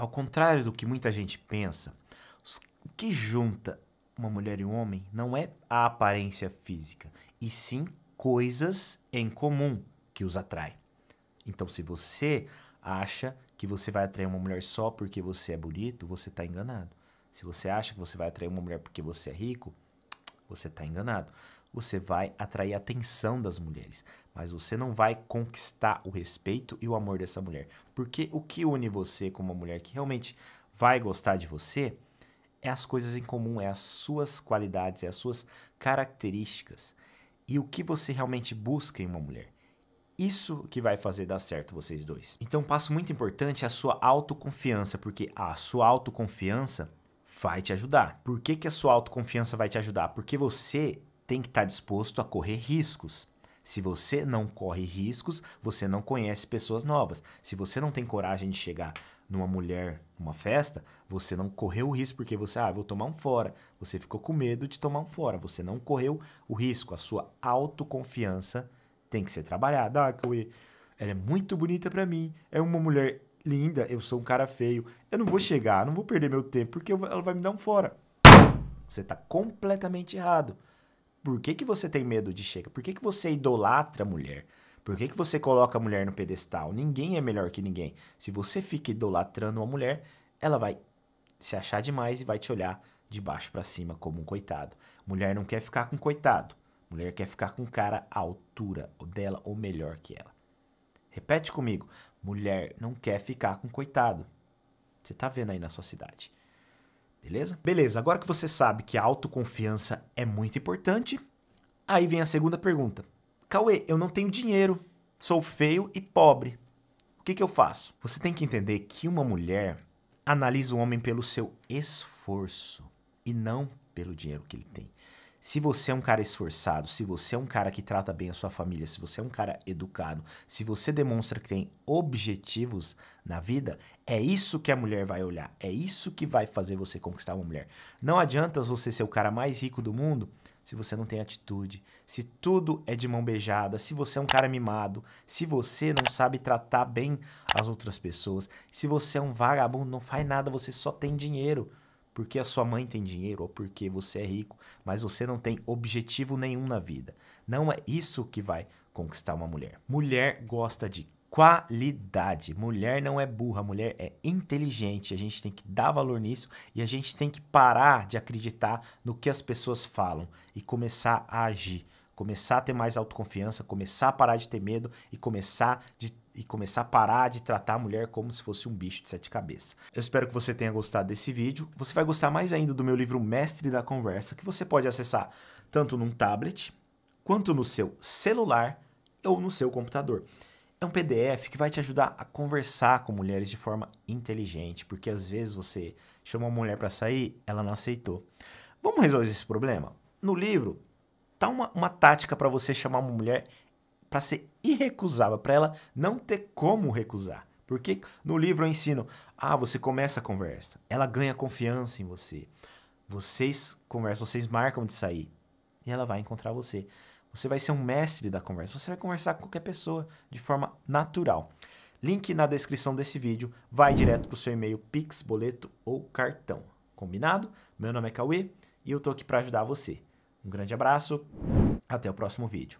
Ao contrário do que muita gente pensa, o que junta uma mulher e um homem não é a aparência física, e sim coisas em comum que os atrai. Então, se você acha que você vai atrair uma mulher só porque você é bonito, você está enganado. Se você acha que você vai atrair uma mulher porque você é rico, você está enganado. Você vai atrair a atenção das mulheres, mas você não vai conquistar o respeito e o amor dessa mulher. Porque o que une você com uma mulher que realmente vai gostar de você é as coisas em comum, é as suas qualidades, é as suas características e o que você realmente busca em uma mulher. Isso que vai fazer dar certo vocês dois. Então, um passo muito importante é a sua autoconfiança, porque a sua autoconfiança vai te ajudar. Por que, que a sua autoconfiança vai te ajudar? Porque você tem que estar tá disposto a correr riscos. Se você não corre riscos, você não conhece pessoas novas. Se você não tem coragem de chegar numa mulher numa festa, você não correu o risco porque você, ah, vou tomar um fora. Você ficou com medo de tomar um fora. Você não correu o risco. A sua autoconfiança tem que ser trabalhada. Ah, Cauê, ela é muito bonita para mim. É uma mulher linda, eu sou um cara feio, eu não vou chegar, não vou perder meu tempo, porque ela vai me dar um fora. Você está completamente errado. Por que, que você tem medo de chegar? Por que, que você idolatra a mulher? Por que, que você coloca a mulher no pedestal? Ninguém é melhor que ninguém. Se você fica idolatrando uma mulher, ela vai se achar demais e vai te olhar de baixo para cima como um coitado. Mulher não quer ficar com coitado. Mulher quer ficar com um cara à altura dela ou melhor que ela. Repete comigo. Mulher não quer ficar com coitado. Você tá vendo aí na sua cidade. Beleza? Beleza, agora que você sabe que a autoconfiança é muito importante, aí vem a segunda pergunta. Cauê, eu não tenho dinheiro, sou feio e pobre. O que, que eu faço? Você tem que entender que uma mulher analisa o homem pelo seu esforço e não pelo dinheiro que ele tem. Se você é um cara esforçado, se você é um cara que trata bem a sua família, se você é um cara educado, se você demonstra que tem objetivos na vida, é isso que a mulher vai olhar, é isso que vai fazer você conquistar uma mulher. Não adianta você ser o cara mais rico do mundo se você não tem atitude, se tudo é de mão beijada, se você é um cara mimado, se você não sabe tratar bem as outras pessoas, se você é um vagabundo, não faz nada, você só tem dinheiro porque a sua mãe tem dinheiro ou porque você é rico, mas você não tem objetivo nenhum na vida. Não é isso que vai conquistar uma mulher. Mulher gosta de qualidade. Mulher não é burra, mulher é inteligente. A gente tem que dar valor nisso e a gente tem que parar de acreditar no que as pessoas falam e começar a agir. Começar a ter mais autoconfiança, começar a parar de ter medo e começar de e começar a parar de tratar a mulher como se fosse um bicho de sete cabeças. Eu espero que você tenha gostado desse vídeo. Você vai gostar mais ainda do meu livro Mestre da Conversa, que você pode acessar tanto num tablet, quanto no seu celular ou no seu computador. É um PDF que vai te ajudar a conversar com mulheres de forma inteligente, porque às vezes você chama uma mulher para sair, ela não aceitou. Vamos resolver esse problema? No livro, tá uma, uma tática para você chamar uma mulher para ser irrecusável, para ela não ter como recusar. Porque no livro eu ensino, ah, você começa a conversa, ela ganha confiança em você. Vocês conversam, vocês marcam de sair e ela vai encontrar você. Você vai ser um mestre da conversa, você vai conversar com qualquer pessoa de forma natural. Link na descrição desse vídeo, vai direto para o seu e-mail, Pix, boleto ou cartão. Combinado? Meu nome é Cauê e eu estou aqui para ajudar você. Um grande abraço, até o próximo vídeo.